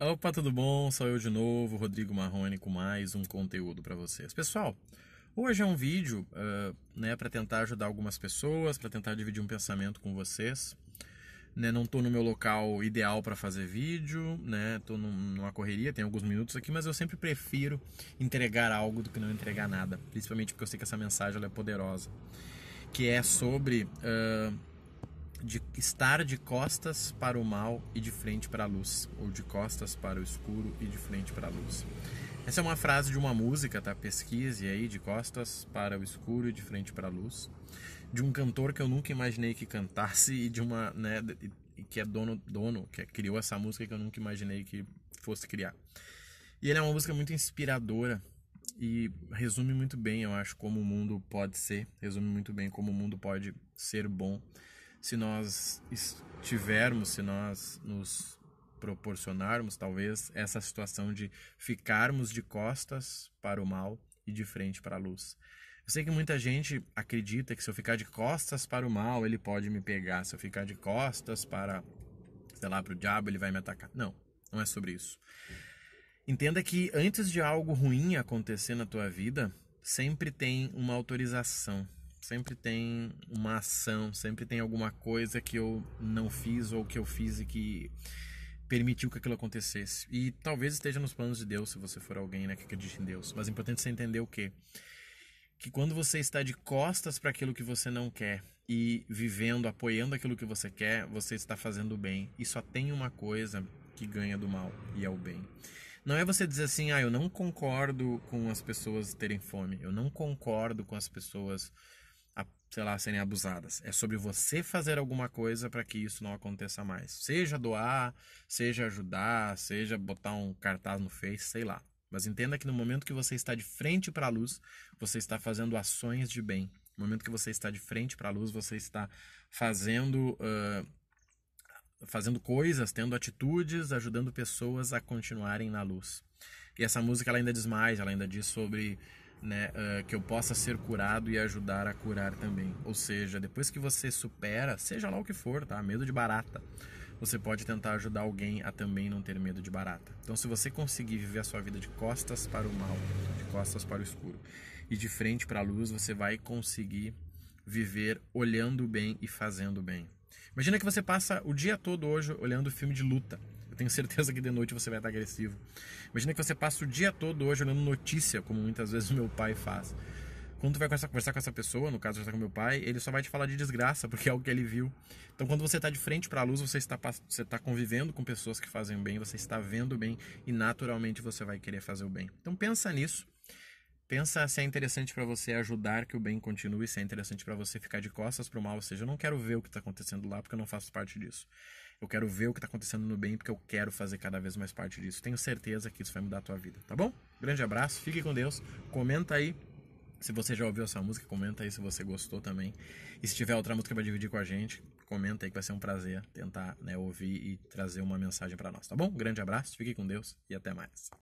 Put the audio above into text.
Opa, tudo bom? Sou eu de novo, Rodrigo Marrone, com mais um conteúdo para vocês. Pessoal, hoje é um vídeo uh, né, para tentar ajudar algumas pessoas, para tentar dividir um pensamento com vocês. Né, não estou no meu local ideal para fazer vídeo, estou né, numa correria, tem alguns minutos aqui, mas eu sempre prefiro entregar algo do que não entregar nada, principalmente porque eu sei que essa mensagem é poderosa, que é sobre uh, de estar de costas para o mal e de frente para a luz, ou de costas para o escuro e de frente para a luz. Essa é uma frase de uma música, tá? Pesquise aí, de costas para o escuro e de frente para a luz, de um cantor que eu nunca imaginei que cantasse e de uma, né, que é dono, dono, que criou essa música que eu nunca imaginei que fosse criar. E ele é uma música muito inspiradora e resume muito bem, eu acho, como o mundo pode ser, resume muito bem como o mundo pode ser bom se nós estivermos, se nós nos proporcionarmos, talvez, essa situação de ficarmos de costas para o mal e de frente para a luz. Eu sei que muita gente acredita que se eu ficar de costas para o mal, ele pode me pegar. Se eu ficar de costas para, sei lá, para o diabo, ele vai me atacar. Não, não é sobre isso. Entenda que antes de algo ruim acontecer na tua vida, sempre tem uma autorização Sempre tem uma ação, sempre tem alguma coisa que eu não fiz ou que eu fiz e que permitiu que aquilo acontecesse. E talvez esteja nos planos de Deus, se você for alguém né, que acredite em Deus. Mas é importante você entender o quê? Que quando você está de costas para aquilo que você não quer e vivendo, apoiando aquilo que você quer, você está fazendo bem. E só tem uma coisa que ganha do mal e é o bem. Não é você dizer assim, ah, eu não concordo com as pessoas terem fome, eu não concordo com as pessoas sei lá, serem abusadas. É sobre você fazer alguma coisa para que isso não aconteça mais. Seja doar, seja ajudar, seja botar um cartaz no Face, sei lá. Mas entenda que no momento que você está de frente para a luz, você está fazendo ações de bem. No momento que você está de frente para a luz, você está fazendo uh, fazendo coisas, tendo atitudes, ajudando pessoas a continuarem na luz. E essa música ela ainda diz mais, ela ainda diz sobre né, uh, que eu possa ser curado e ajudar a curar também. Ou seja, depois que você supera, seja lá o que for, tá? Medo de barata. Você pode tentar ajudar alguém a também não ter medo de barata. Então, se você conseguir viver a sua vida de costas para o mal, de costas para o escuro e de frente para a luz, você vai conseguir viver olhando bem e fazendo bem. Imagina que você passa o dia todo hoje olhando filme de luta tenho certeza que de noite você vai estar agressivo. Imagina que você passa o dia todo hoje olhando notícia, como muitas vezes o meu pai faz. Quando tu vai conversar com essa pessoa, no caso, conversar com meu pai, ele só vai te falar de desgraça, porque é algo que ele viu. Então, quando você está de frente para a luz, você está, você está convivendo com pessoas que fazem o bem, você está vendo o bem e naturalmente você vai querer fazer o bem. Então, pensa nisso. Pensa se é interessante para você ajudar que o bem continue, se é interessante para você ficar de costas para o mal, ou seja, eu não quero ver o que está acontecendo lá porque eu não faço parte disso. Eu quero ver o que está acontecendo no bem, porque eu quero fazer cada vez mais parte disso. Tenho certeza que isso vai mudar a tua vida, tá bom? Grande abraço, fique com Deus. Comenta aí se você já ouviu essa música, comenta aí se você gostou também. E se tiver outra música para dividir com a gente, comenta aí que vai ser um prazer tentar né, ouvir e trazer uma mensagem para nós, tá bom? Grande abraço, fique com Deus e até mais.